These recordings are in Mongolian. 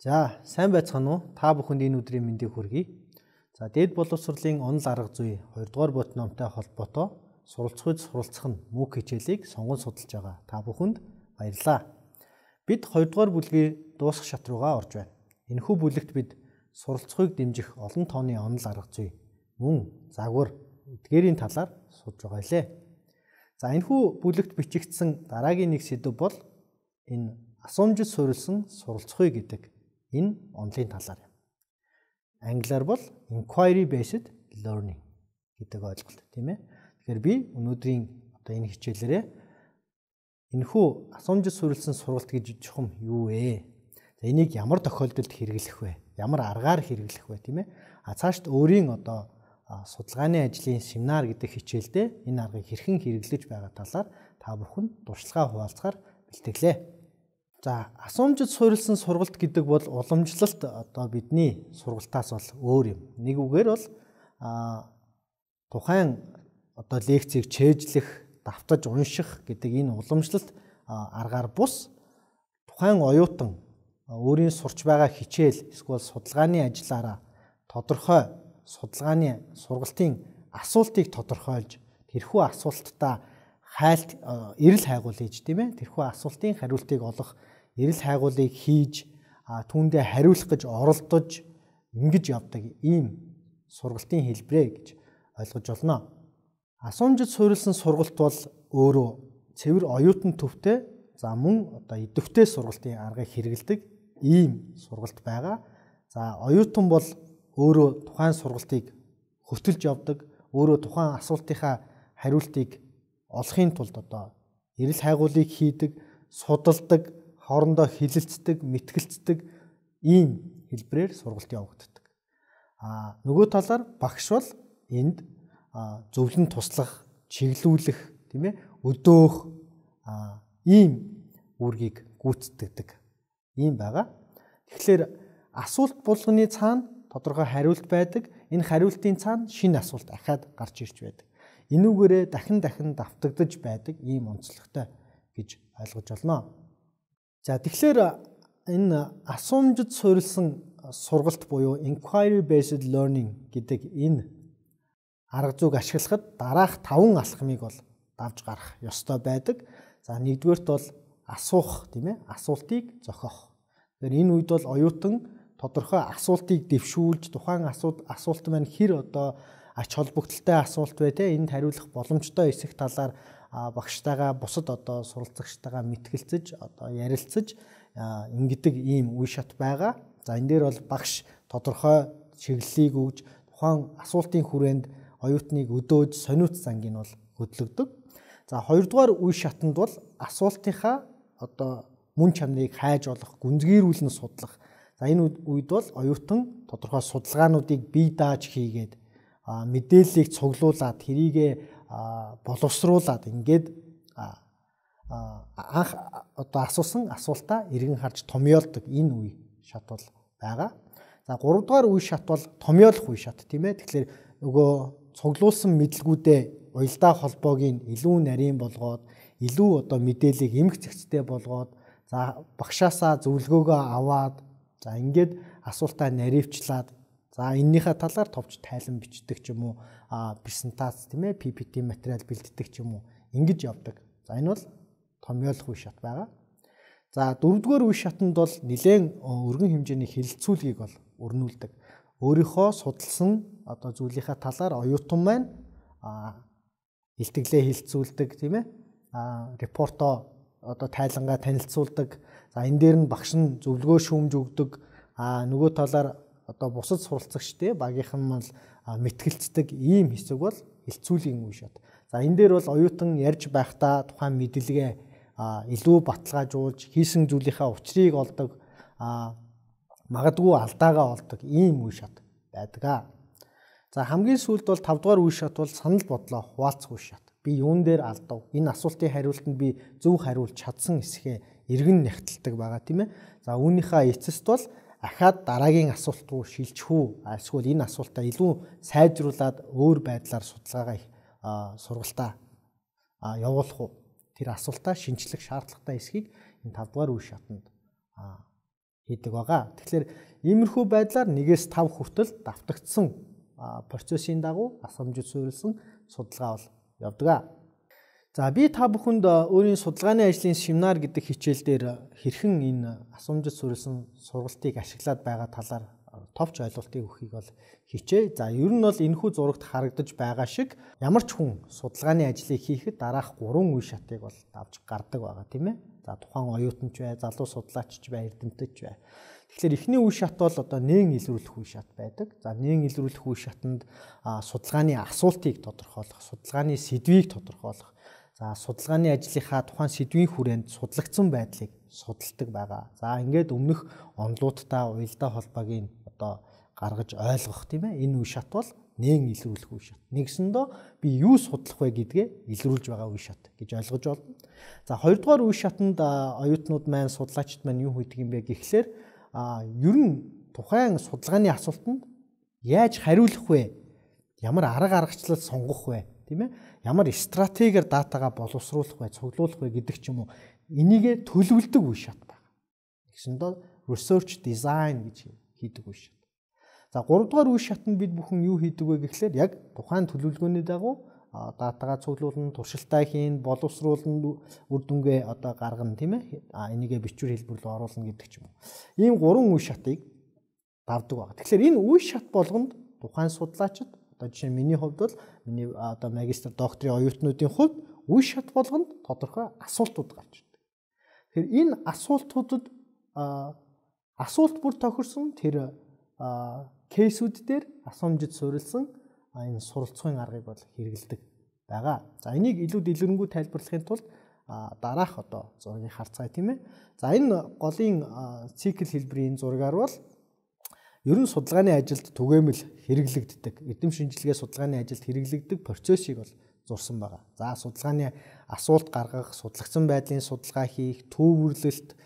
За сайн байцгаана уу? Та бүхэнд энэ өдрийн мэндийг хүргэе. За дэд боловсролын онол арга зүй 2 дугаар бот номтой холбоотой суралцхуйд суралцах нь мөк хичээлийг сонгон судалж байгаа та бүхэнд баярлалаа. Бид 2 дугаар бүлгийн дуусах шат руугаа орж байна. Энэхүү бүлэгт бид суралцхуйг дэмжих олон тооны онол арга зүй, мөн загвар эдгээрийн талаар судж байгаа илээ. За энэхүү бүлэгт бичигдсэн дараагийн нэг сэдв бол энэ асуумжид суурилсан суралцхуй гэдэг Энэ онлын талаар юм. Англиар бол inquiry based learning гэдэг ойлголт тийм ээ. Тэгэхээр би өнөөдрийн одоо энэ хичээлээрээ энэхүү асуумжид суурилсан сургалт гэж чухам юу вэ? Энийг ямар тохиолдолд хэрэглэх вэ? Ямар аргаар хэрэглэх вэ тийм ээ? А цаашд өөрийн одоо судалгааны ажлын семинар гэдэг хичээлдээ энэ аргыг хэрхэн хэрэглэж байгаа талаар та бүхэн дуршлагаа хуваалцахаар бэлтгэлээ. За асуумжид суурилсан сургалт гэдэг бол уламжлалт одоо бидний сургалтаас бол өөр юм. Нэгүгээр бол а тухайн одоо лекцийг чэйжлэх, давтаж унших гэдэг энэ уламжлалт аргаар бус тухайн оюутан өөрийн сурч байгаа хичээл эсвэл судалгааны ажиллаараа тодорхой судалгааны сургалтын асуултыг тодорхойлж тэрхүү асуултаа хайлт эрэл хайгуул хийж тийм ээ тэрхүү асуултын хариултыг олох эрэл хайгуулыг хийж түүндээ хариулах гэж оролдож ингэж явдаг ийм сургалтын хэлбэрэ гэж ойлгож олно. Асуумжид суурилсан сургалт бол өөрөө цэвэр оюутан төвтэй за мөн одоо идэвхтэй сургалтын аргыг хэрэгэлдэг ийм сургалт байгаа. За оюутан бол өөрөө тухайн сургалтыг хөтөлж явдаг, өөрөө тухайн асуултынхаа хариултыг олохын тулд одоо эрэл хайгуулыг хийдэг, судалдаг, хоорондоо хилэлцдэг, мэтгэлцдэг ийм хэлбрээр сургалт явагддаг. А нөгөө талаар багш бол энд зөвлөн туслах, чиглүүлэх, тийм ээ, өдөөх ийм үүргийг гүйцэтгэдэг. Ийм байгаа. Тэгэхээр асуулт булганы цаана тодорхой хариулт байдаг. Энэ хариултын цаана шинэ асуулт ахаад гарч ирж байдаг энүүгээрээ дахин дахин давтагдж байдаг ийм онцлогтой гэж ойлгож байна. За тэгэхээр энэ асуумжид суурилсан сургалт буюу inquiry based learning гэдэг энэ арга зүйг ашиглахад дараах 5 алхмыг бол давж гарах ёстой байдаг. За нэгдүгээрт бол асуух тийм ээ асуултыг зохиох. Тэгэхээр энэ үед бол оюутан тодорхой асуултыг дэвшүүлж тухайн асуулт асуулт маань хэр одоо ач холбогдолтой асуулт бай тээ энд хариулах боломжтой эсэх талаар багштайгаа бусад одоо суралцагчтайгаа мэтгэлцэж одоо ярилцаж ингэдэг ийм үе шат байгаа. За энэ дээр бол багш тодорхой чиглэлийг өгж тухайн асуултын хүрээнд оюутныг өдөөж сониуц зангийн бол хөдлөгдөг. За хоёрдугаар үе шатанд бол асуултынхаа одоо мөн чанарыг хайж олох, гүнзгийрүүлэн судлах. За энэ үед бол оюутан тодорхой судалгаануудыг бие дааж хийгээд мэдээллийг цуглуулад тэрийгэ боловсруулад ингээд анх одоо асуусан асуултаа эргэн харж томьёолдог энэ үе шат бол байгаа. За 3 дугаар үе шат бол томьёолох үе шат тийм ээ. Тэгэхээр нөгөө цуглуулсан мэдлгүүдээ уялдаа холбоогийн илүү нарийн болгоод илүү одоо мэдээллийг эмх зэгцтэй болгоод за багшаасаа зөвлөгөөгөө аваад за ингээд асуултаа наривчлаад За эннийхээ талаар товч тайлан бичдэг ч юм уу а презентац тийм ээ PPT материал бэлддэг ч юм уу ингэж явдаг. За энэ бол томьёолох үе шат байгаа. За дөрөвдүгээр үе шатанд бол нэлээд өргөн хэмжээний хилцүүлгийг бол өрнүүлдэг. Өөрийнхөө судалсан одоо зүйлийнхээ талаар оюутан маань а илтгэлээ хилцүүлдэг тийм ээ а репорто одоо тайлангаа танилцуулдаг. За энэ дээр нь багш нь зөвлөгөө шүүмж өгдөг. А нөгөө талаар одоо бусад суралцагчтэй багийнхан мал мэтгэлцдэг ийм хэсэг бол хилцүүлийн үе шат. За энэ дээр бол оюутан ярьж байхдаа тухайн мэдлэгээ илүү баталгаажуулж хийсэн зүйлийнхээ учрыг олдог магадгүй алдаагаа олдог ийм үе шат байдаг аа. За хамгийн сүүлд бол 5 дугаар үе шат бол санал бодлоо хуваалцах үе шат. Би юун дээр алдав? Энэ асуултын хариултанд би зөв хариулж чадсан эсэхээ эргэн нягталдаг байгаа тийм ээ. За үүнийхээ эцэст бол ахаад дараагийн асуулт руу шилжих үү эсвэл энэ асуултаа илүү сайжруулад өөр байдлаар судалгаагаа их сургалтаа явуулах уу тэр асуултаа шинжлэх шаардлагатай эсхийг энэ 5 дугаар үе шатанд хийдэг байгаа. Тэгэхээр иймэрхүү байдлаар нэгээс 5 хүртэл давтагдсан процессын дагуу асамжид суурилсан судалгаа бол явдаг. За би та бүхэнд э, өөрийн судалгааны ажлын семинар гэдэг хичээл дээр э, хэрхэн энэ асуумжид суурилсан сургалтыг ашиглаад байгаа талаар э, товч ойлголтыг өгөхийг бол хичээ. За ер нь бол энэхүү зурагт харагдаж байгаа шиг ямар ч хүн судалгааны ажлыг хийхэд дараах гурван үе шатыг бол давж гардаг байгаа тийм ээ. За тухайн оюутан ч бай, залуу судлаач ч бай, эрдэмтэд ч бай. Тэгэхээр эхний үе шат бол одоо нээн илрүүлэх үе шат байдаг. За нээн илрүүлэх үе шатанд судалгааны асуултыг тодорхойлох, судалгааны сэдвийг тодорхойлох За судалгааны ажлынхаа тухайн сэдвийн хүрээнд судлагдсан байдлыг судалдаг байгаа. За ингээд өмнөх онлуудтай уялдаа холбоогийн одоо гаргаж ойлгох тийм ээ. Энэ үе шат бол нэгэн илрүүлэх үе шат. Нэгсэндөө би юу судлах вэ гэдгээ илрүүлж байгаа үе шат гэж ойлгож байна. За хоёрдугаар үе шатанд оюутнууд маань судлаачид маань юу хийдэг юм бэ гэхлээр ер нь тухайн судалгааны асуултанд яаж хариулах вэ? Ямар арга аргачлал сонгох вэ? Тийм ээ ямар стратегиэр датагаа боловсруулах вэ, цуглуулах вэ гэдэг ч юм уу энийг төлөвлөдөг үе шат байна. Тэгсэндээ research design гэж хийдэг үе шат. За 3 дугаар үе шатнд бид бүхэн юу хийдэг вэ гэхлээр яг тухайн төлөвлөгөөний дагуу датагаа цуглуулна, туршилтаа хийн, боловсруулна, үр дүнгээ одоо гаргана тийм ээ. А энийгээ бичвэр хэлбэр рүү оруулна гэдэг ч юм уу. Ийм гурван үе шатыг давдаг баг. Тэгэхээр энэ үе шат болгонд тухайн судлаачид Одоо жишээ нь миний хувьд бол миний одоо магистр докторийн оюутнуудын хувьд үе шат болгонд тодорхой асуултууд гарч ирдэг. Тэгэхээр энэ асуултуудад асуулт бүр тохирсон тэр кейсүүд дээр асуумжид суурилсан энэ суралцгын аргыг бол хэрэгэлдэг байгаа. За энийг илүү дэлгэрэнгүй тайлбарлахын тулд дараах одоо зургийг харцгаая тийм ээ. За энэ голын цикл хэлбэрийн зургаар бол ерөн судалгааны ажилд түгээмэл хэрэглэгддэг эдэм шинжилгээ судалгааны ажилд хэрэглэгдэг процессыг бол зурсан байгаа. За судалгааны асуулт гаргах, судлагдсан байдлын судалгаа хийх, төвөрлөлт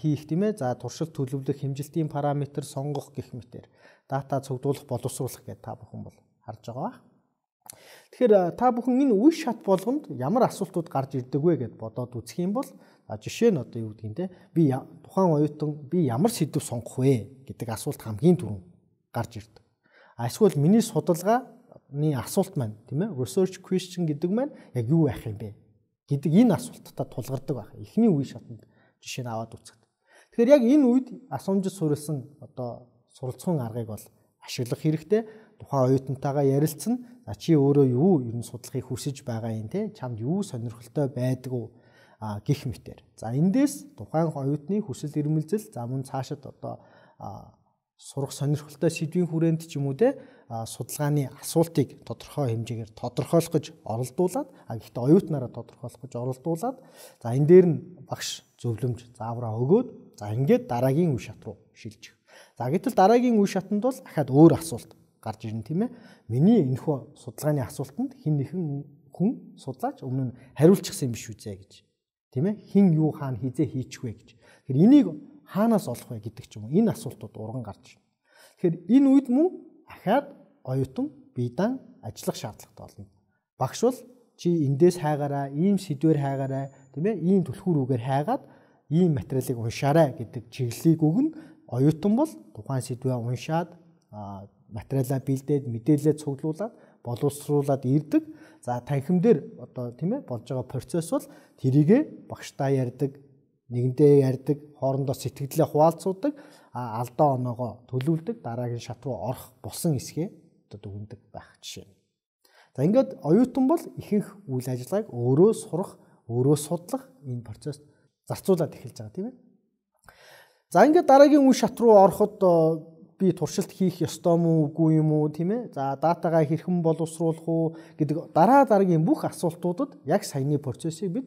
хийх тийм ээ. За туршилт төлөвлөх, хэмжилтийн параметр сонгох гэх мэтэр дата цугдуулах, боловсруулах гэдэг та бүхэн бол харж байгаа. Тэгэхээр та бүхэн энэ үе шат болгонд ямар асуултууд гарч ирдэг вэ гэд бодоод үзэх юм бол жишээ нь одоо юу гэдэг нь те би тухайн оюутан би ямар сэдв сонгох вэ гэдэг асуулт хамгийн түрүүнд гарч ирдэг. Эсвэл миний судалгааны асуулт маань тийм ээ research question гэдэг маань яг юу байх юм бэ гэдэг энэ асуулттай тулгардаг байх. Эхний үе шатанд жишээ нь аваад үзэх. Тэгэхээр яг энэ үед асуумжид суурилсан одоо суралцсан аргыг бол ашиглах хэрэгтэй тухайн оюутантайгаа ярилцсан. За чи өөрөө юу ер нь судлахыг хүсэж байгаа юм те чамд юу сонирхолтой байдаг уу гих мэтэр. За эндээс тухайн оюутны хүсэл эрмэлзэл за мөн цаашид одоо сурах сонирхолтой сэдвийн хүрээнд ч юм уу те судалгааны асуултыг тодорхой хэмжээгээр тодорхойлох гэж оролдуулад а гэхдээ оюутнаараа тодорхойлох гэж оролдуулад за энэ дээр нь багш зөвлөмж заавраа өгөөд за ингээд дараагийн үе шат руу шилжих. За гэтэл дараагийн үе шатанд бол ахаад өөр асуулт гарч ирнэ тийм ээ. Миний энэхүү судалгааны асуултанд хин нэхэн хүн судлаач өмнө нь хариулчихсан юм биш үү гэж. Тийм ээ. Хин юу хаана хизээ хийчих вэ гэж. Тэгэхээр энийг хаанаас олох вэ гэдэг ч юм уу. Энэ асуултууд урган гарч ирнэ. Тэгэхээр энэ үед мөн ахаад оюутан биедан ажиллах шаардлагатай болно. Багш бол чи эндээс хайгаараа, ийм сэдвэр хайгаараа, тийм ээ, ийм түлхүүрүүгээр хайгаад ийм материалыг уншаарай гэдэг чиглэлийг өгнө. Оюутан бол тухайн сэдвээ уншаад материалаа бэлдээд мэдээлэлээ цуглуулад боловсруулад ирдэг. За танхим дээр одоо тийм ээ болж байгаа процесс бол тэрийгэ багштай ярддаг, нэгэндээ ярддаг, хоорондоо сэтгэлээ хуваалцуулдаг, алдаа оноогоо төлөвлөдөг, дараагийн шат руу орох болсон эсгээ одоо дүгндэг байх жишээ. За ингээд оюутан бол ихэнх үйл ажиллагааг өөрөө сурах, өөрөө судлах энэ процесс зарцуулаад эхэлж байгаа тийм ээ. За ингээд дараагийн үе шат руу ороход би туршилт хийх ёстой мó үгүй юм уу тийм ээ за датагаа хэрхэн боловсруулах уу гэдэг дараа дараагийн бүх асуултуудад яг саяны процессыг бид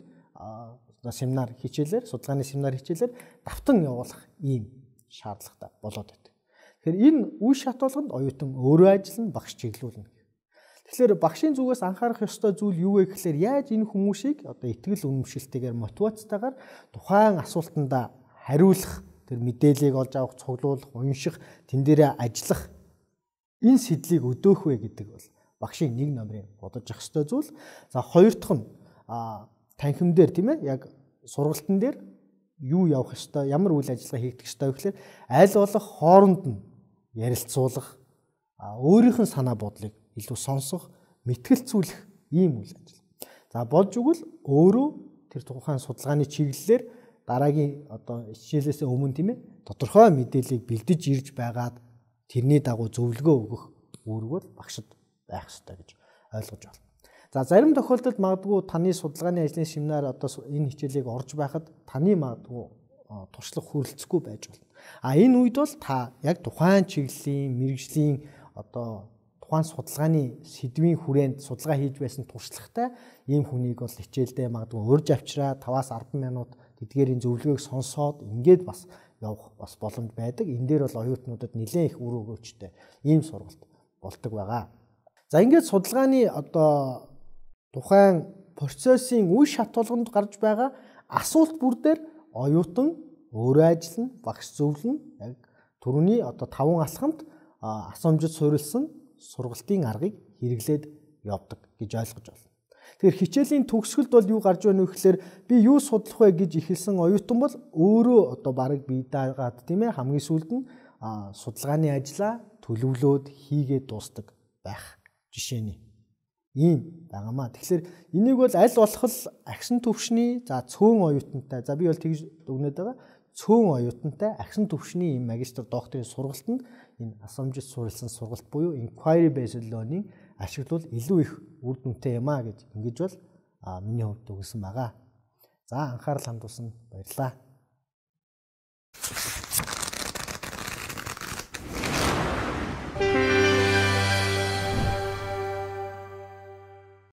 семинар хичээлээр судалгааны семинар хичээлээр давтан явуулах ийм шаардлагатай болоод байдаг. Тэгэхээр энэ үе шатуулганд оюутан өөрөө ажиллана багш чиглүүлнэ. Тэгэхээр багшийн зүгээс анхаарах ёстой зүйл юу вэ гэхээр яаж энэ хүмүүсийг одоо ихтгэл үнэмшилтэйгээр мотивацтайгаар тухайн асуултандаа хариулах тэр мэдээллийг олж авах, цуглуулах, унших, тэн дээрээ ажиллах энэ сэдлийг өдөөх вэ гэдэг бол багшийн нэг номерын бодож ах хэвээр зүйл. За хоёр дахь нь танхим дээр тийм ээ яг сургалтын дээр юу явах хэвээр, ямар үйл ажиллагаа хийгдэх хэвээр гэхлээр аль болох хооронд нь ярилцуулах, өөрийнх нь санаа бодлыг илүү сонсох, мэтгэлцүүлэх ийм үйл ажиллагаа. За болж өгвөл өөрөө тэр тухайн судалгааны чиглэлээр дараагийн одоо хичээлээс өмнө тийм ээ тодорхой мэдээллийг бэлдэж ирж байгаад тэрний дагуу зөвлөгөө өгөх үүрэг бол багшд байх ёстой гэж ойлгож байна. За зарим тохиолдолд магадгүй таны судалгааны ажлын семинар одоо энэ хичээлийг орж байхад таны магадгүй туршлага хөрөлцөхгүй байж болно. А энэ үед бол та яг тухайн чиглэлийн мэрэгжлийн одоо тухайн судалгааны сэдвийн хүрээнд судалгаа хийж байсан туршлагатай ийм хүнийг бол хичээлдээ магадгүй урьж авчраа 5-10 минут эдгээр энэ зөвлөгөөг сонсоод ингээд бас явах бас боломж байдаг. Энэ дээр бол оюутнуудад нэлээд их үр өгөөчтэй ийм сургалт бол ตก байгаа. За ингээд судалгааны одоо тухайн процессын үе шат болгонд гарч байгаа асуулт бүр дээр оюутан өөрөө ажиллана, багш зөвлөн яг түрүүний одоо таван алхамд асуумжид суурилсан сургалтын аргыг хэрэглээд явдаг гэж ойлгож байна. Тэгэхээр хичээлийн төгсгөлд бол юу гарч байна вэ гэхээр би юу судлах вэ гэж ихэлсэн оюутан бол өөрөө одоо баг бие даагаад тийм ээ хамгийн сүүлд нь судалгааны ажлаа төлөвлөөд хийгээд дуустдаг байх жишээний ийм байнамаа. Тэгэхээр энийг бол аль болох л агшин төвшний за цөөн оюутантай за би бол тэгж дүгнээд байгаа цөөн оюутантай агшин төвшний магистр докторийн сургалтанд энэ асамжит суурилсан сургалт буюу inquiry based learning ашиглавал илүү их үр дүнтэй юм а гэж ингэж бол миний хувьд өгсөн байгаа. За анхаарал хандуулсан баярлалаа.